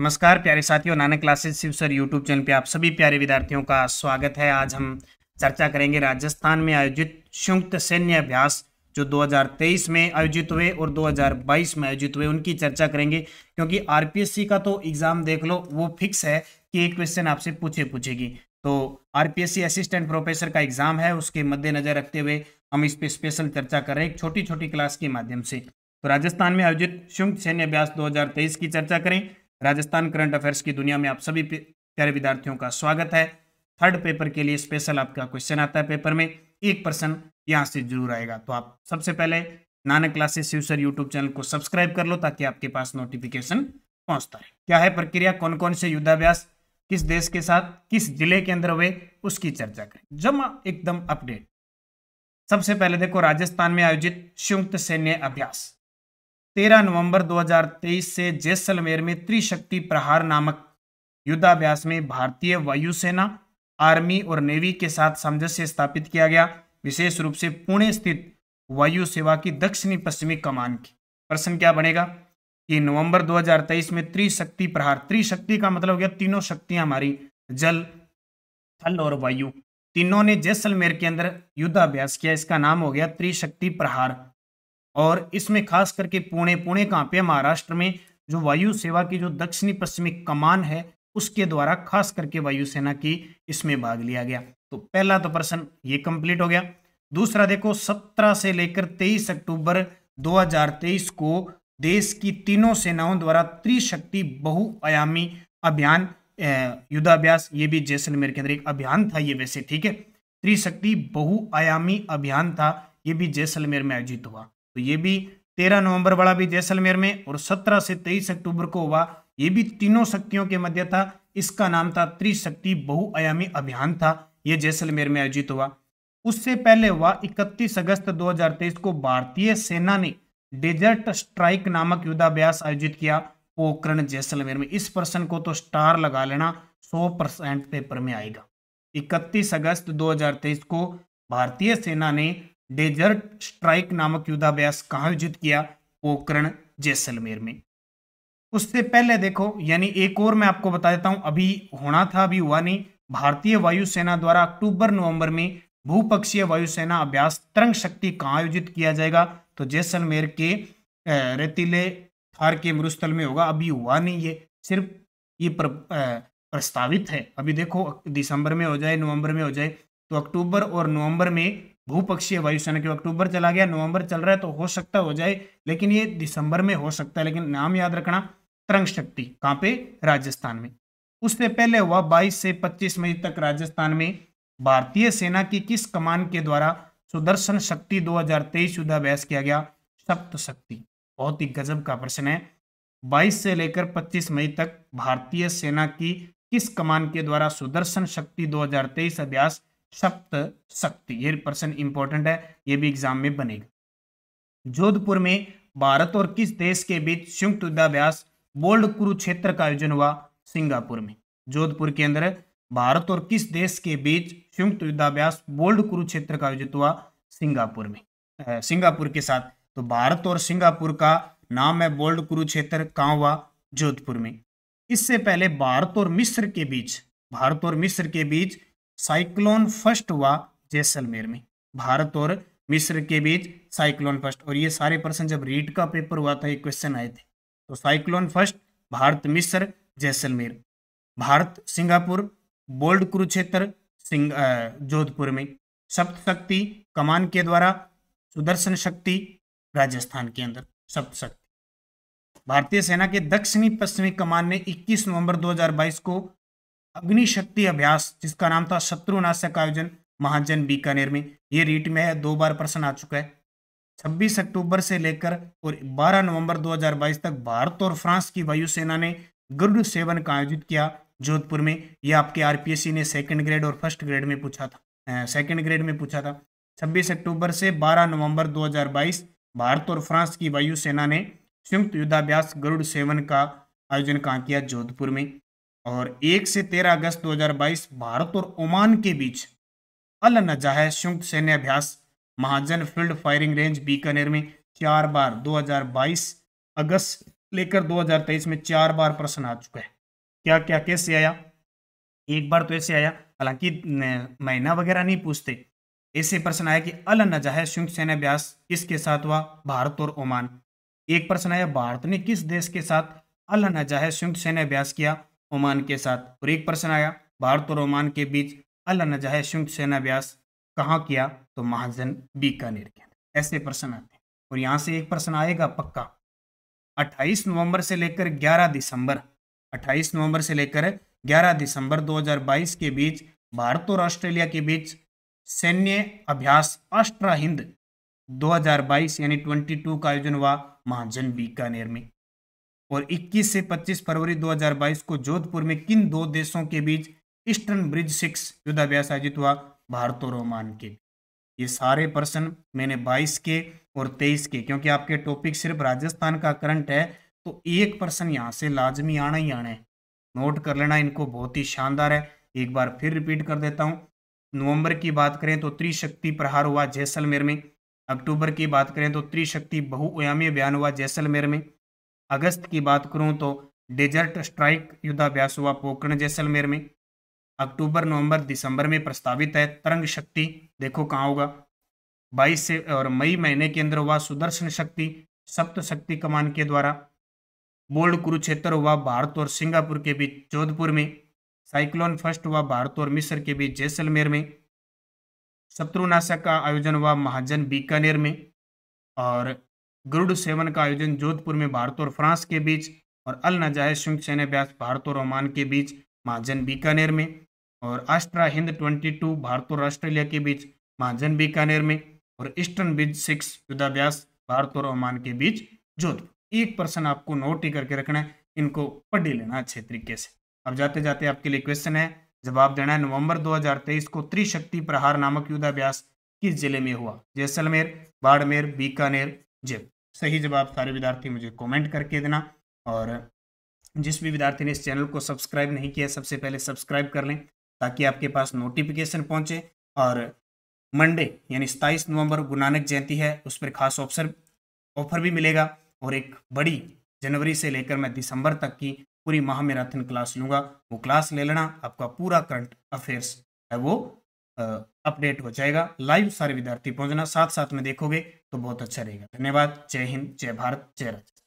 नमस्कार प्यारे साथियों Nanak classes Shiv sir YouTube channel पे आप सभी प्यारे विद्यार्थियों का स्वागत है आज हम चर्चा करेंगे राजस्थान में आयोजित संयुक्त सैन्य अभ्यास जो 2023 में आयोजित हुए और 2022 में आयोजित हुए उनकी चर्चा करेंगे क्योंकि आरपीएससी का तो एग्ज़ाम देख लो वो फिक्स है कि एक क्वेश्चन आपसे पूछे पूछेगी तो आरपीएससी असिस्टेंट प्रोफेसर का एग्ज़ाम है उसके मद्देनज़र रखते हुए हम इस पर स्पेशल चर्चा कर रहे हैं छोटी छोटी क्लास के माध्यम से तो राजस्थान में आयोजित संयुक्त सैन्य अभ्यास 2023 की चर्चा करें राजस्थान करंट अफेयर्स की दुनिया में आप सभी प्यारे विद्यार्थियों का स्वागत है थर्ड पेपर के लिए स्पेशल आपका क्वेश्चन आता है पेपर में एक प्रश्न यहाँ से जरूर आएगा तो आप सबसे पहले Nanak classes sir YouTube channel को सब्सक्राइब कर लो ताकि आपके पास नोटिफिकेशन पहुंचता है क्या है प्रक्रिया कौन कौन से युद्धाभ्यास किस देश के साथ किस जिले के अंदर हुए उसकी चर्चा करें जमा एकदम अपडेट सबसे पहले देखो राजस्थान में आयोजित संयुक्त सैन्य अभ्यास तेरह नवंबर 2023 से जैसलमेर में त्रिशक्ति प्रहार नामक युद्धाभ्यास में भारतीय वायुसेना आर्मी और नेवी के साथ सामंजस्य स्थापित किया गया विशेष रूप से पुणे स्थित वायु सेवा की दक्षिणी पश्चिमी कमान की प्रश्न क्या बनेगा कि नवंबर 2023 में त्रिशक्ति प्रहार त्रिशक्ति का मतलब हो गया तीनों शक्तियां हमारी जल थल और वायु तीनों ने जैसलमेर के अंदर युद्धाभ्यास किया इसका नाम हो गया त्रिशक्ति प्रहार और इसमें खास करके पुणे पुणे कहाँ पे महाराष्ट्र में जो वायु सेवा की जो दक्षिणी पश्चिमी कमान है उसके द्वारा खास करके वायुसेना की इसमें भाग लिया गया तो पहला तो प्रश्न ये कंप्लीट हो गया दूसरा देखो 17 से लेकर 23 अक्टूबर 2023 को देश की तीनों सेनाओं द्वारा त्रिशक्ति बहुआयामी अभियान युद्धाभ्यास ये भी जैसलमेर के अंदर एक अभियान था ये वैसे ठीक है त्रिशक्ति बहुआयामी अभियान था ये भी जैसलमेर में आयोजित हुआ तो ये भी तेरह नवंबर वाला भी जैसलमेर में और सत्रह से तेईस अक्टूबर को हुआ ये भी तीनों शक्तियों के मध्य था इसका नाम था त्रिशक्ति बहुआयामी अभियान था ये जैसलमेर में आयोजित हुआ उससे पहले हुआ 31 अगस्त 2023 को भारतीय सेना ने डेजर्ट स्ट्राइक नामक युद्धाभ्यास आयोजित किया पोकरण जैसलमेर में इस प्रश्न को तो स्टार लगा लेना 100 परसेंट पेपर में आएगा 31 अगस्त 2023 को भारतीय सेना ने डेजर्ट स्ट्राइक नामक युद्धाभ्यास कहाँ आयोजित किया पोकरण जैसलमेर में उससे पहले देखो यानी एक और मैं आपको बता देता हूं अभी होना था अभी हुआ नहीं भारतीय वायुसेना द्वारा अक्टूबर नवंबर में भूपक्षीय वायुसेना अभ्यास तरंग शक्ति कहाँ आयोजित किया जाएगा तो जैसलमेर के रेतीले थार के मरुस्थल में होगा अभी हुआ नहीं ये सिर्फ ये प्र, प्रस्तावित है अभी देखो दिसंबर में हो जाए नवंबर में हो जाए तो अक्टूबर और नवंबर में भूपक्षीय वायुसेना क्योंकि अक्टूबर चला गया नवंबर चल रहा है तो हो सकता हो जाए लेकिन ये दिसंबर में हो सकता है लेकिन नाम याद रखना तरंग शक्ति कहाँ पे राजस्थान में उससे पहले हुआ 22 से 25 मई तक राजस्थान में भारतीय सेना की किस कमान के द्वारा सुदर्शन शक्ति 2023 युद्धाभ्यास किया गया सप्त शक्ति बहुत ही गजब का प्रश्न है बाईस से लेकर पच्चीस मई तक भारतीय सेना की किस कमान के द्वारा सुदर्शन शक्ति तेईस अभ्यास सप्त शक्ति ये प्रश्न इंपॉर्टेंट है ये भी एग्जाम में बनेगा जोधपुर में भारत और किस देश के बीच संयुक्त युद्धाभ्यास बोल्ड कुरुक्षेत्र का आयोजन हुआ सिंगापुर में जोधपुर के अंदर भारत और किस देश के बीच संयुक्त युद्धाभ्यास बोल्ड कुरुक्षेत्र का आयोजित हुआ सिंगापुर में सिंगापुर के साथ तो भारत और सिंगापुर का नाम है बोल्ड कुरुक्षेत्र कहाँ हुआ जोधपुर में इससे पहले भारत और मिस्र के बीच भारत और मिस्र के बीच साइक्लोन फर्स्ट हुआ जैसलमेर में भारत और मिस्र के बीच साइक्लोन फर्स्ट और ये सारे प्रश्न जब रीट का पेपर हुआ था ये क्वेश्चन आए थे तो साइक्लोन फर्स्ट भारत मिस्र जैसलमेर भारत सिंगापुर बोल्ड कुरुक्षेत्र सिंग जोधपुर में सप्त शक्ति कमान के द्वारा सुदर्शन शक्ति राजस्थान के अंदर सप्त शक्ति भारतीय सेना के दक्षिणी पश्चिमी कमान ने 21 नवंबर 2022 को अग्नि शक्ति अभ्यास जिसका नाम था शत्रुनाशक आयोजन महाजन बीकानेर में ये रीट में है दो बार प्रश्न आ चुका है 26 अक्टूबर से लेकर और 12 नवंबर 2022 तक भारत और फ्रांस की वायुसेना ने गुरुड सेवन का आयोजित किया जोधपुर में यह आपके आरपीएससी ने सेकंड ग्रेड और फर्स्ट ग्रेड में पूछा था सेकंड ग्रेड में पूछा था 26 अक्टूबर से 12 नवंबर 2022 भारत और फ्रांस की वायुसेना ने संयुक्त युद्धाभ्यास गरुड़ सेवन का आयोजन कहाँ किया जोधपुर में और एक से तेरह अगस्त 2022 भारत और ओमान के बीच अल नजाह संयुक्त सैन्य अभ्यास Mahajan field firing range Bikaner में चार बार 2022 अगस्त लेकर 2023 में चार बार प्रश्न आ चुका है क्या क्या कैसे आया एक बार तो ऐसे आया हालांकि महीना वगैरह नहीं पूछते ऐसे प्रश्न आया कि अल नजाह संयुक्त सैन्य अभ्यास किसके साथ हुआ भारत और ओमान एक प्रश्न आया भारत ने किस देश के साथ अल नजाह संयुक्त सैन्य अभ्यास किया ओमान के साथ और एक प्रश्न आया भारत और ओमान के बीच अल नजह शुंग सेना व्यास कहाँ किया तो महाजन बीकानेर के ऐसे प्रश्न आते हैं और यहाँ से एक प्रश्न आएगा पक्का 28 नवंबर से लेकर 11 दिसंबर 28 नवंबर से लेकर 11 दिसंबर 2022 के बीच भारत और ऑस्ट्रेलिया के बीच सैन्य अभ्यास अष्ट्रा हिंद 2022 यानी 22 का आयोजन हुआ महाजन बीकानेर में और 21 से 25 फरवरी 2022 को जोधपुर में किन दो देशों के बीच ईस्टर्न ब्रिज सिक्स युद्धाभ्यास आयोजित हुआ भारत और ओमान के ये सारे प्रश्न मैंने 22 के और 23 के क्योंकि आपके टॉपिक सिर्फ राजस्थान का करंट है तो एक प्रश्न यहाँ से लाजमी आना ही आना है नोट कर लेना इनको बहुत ही शानदार है एक बार फिर रिपीट कर देता हूँ नवंबर की बात करें तो त्रिशक्ति प्रहार हुआ जैसलमेर में अक्टूबर की बात करें तो त्रिशक्ति बहुआयामी बयान हुआ जैसलमेर में अगस्त की बात करूँ तो डेजर्ट स्ट्राइक युद्धाभ्यास हुआ पोकरण जैसलमेर में अक्टूबर नवंबर दिसंबर में प्रस्तावित है तरंग शक्ति देखो कहाँ होगा 22 से और मई महीने के अंदर हुआ सुदर्शन शक्ति सप्त शक्ति कमान के द्वारा बोल्ड कुरुक्षेत्र हुआ भारत और सिंगापुर के बीच जोधपुर में साइक्लोन फर्स्ट हुआ भारत और मिस्र के बीच जैसलमेर में शत्रुनाशक का आयोजन हुआ महाजन बीकानेर में और गुरुड सेवन का आयोजन जोधपुर में भारत और फ्रांस के बीच और अल नजाय सैन्य अभ्यास भारत और ओमान के बीच महाजन बीकानेर में और आस्ट्रा हिंद ट्वेंटी टू भारत और ऑस्ट्रेलिया के बीच महाजन बीकानेर में और ईस्टर्न बीच सिक्स युद्धाभ्यास भारत और ओमान के बीच जोधपुर एक पर्सन आपको नोट ही करके रखना है इनको पढ़ी लेना अच्छे तरीके से अब जाते जाते आपके लिए क्वेश्चन है जवाब देना है नवंबर 2023 को त्रिशक्ति प्रहार नामक युद्धाभ्यास किस जिले में हुआ जैसलमेर बाड़मेर बीकानेर जी सही जवाब सारे विद्यार्थी मुझे कमेंट करके देना और जिस भी विद्यार्थी ने इस चैनल को सब्सक्राइब नहीं किया सबसे पहले सब्सक्राइब कर लें ताकि आपके पास नोटिफिकेशन पहुंचे और मंडे यानी सताईस नवंबर गुरु नानक जयंती है उस पर खास ऑफ़र ऑफर भी मिलेगा और एक बड़ी जनवरी से लेकर मैं दिसंबर तक की पूरी माह क्लास लूँगा वो क्लास ले लेना आपका पूरा करंट अफेयर्स है वो अपडेट हो जाएगा लाइव सारे विद्यार्थी पहुंचना साथ साथ में देखोगे तो बहुत अच्छा रहेगा धन्यवाद जय हिंद जय भारत जय राज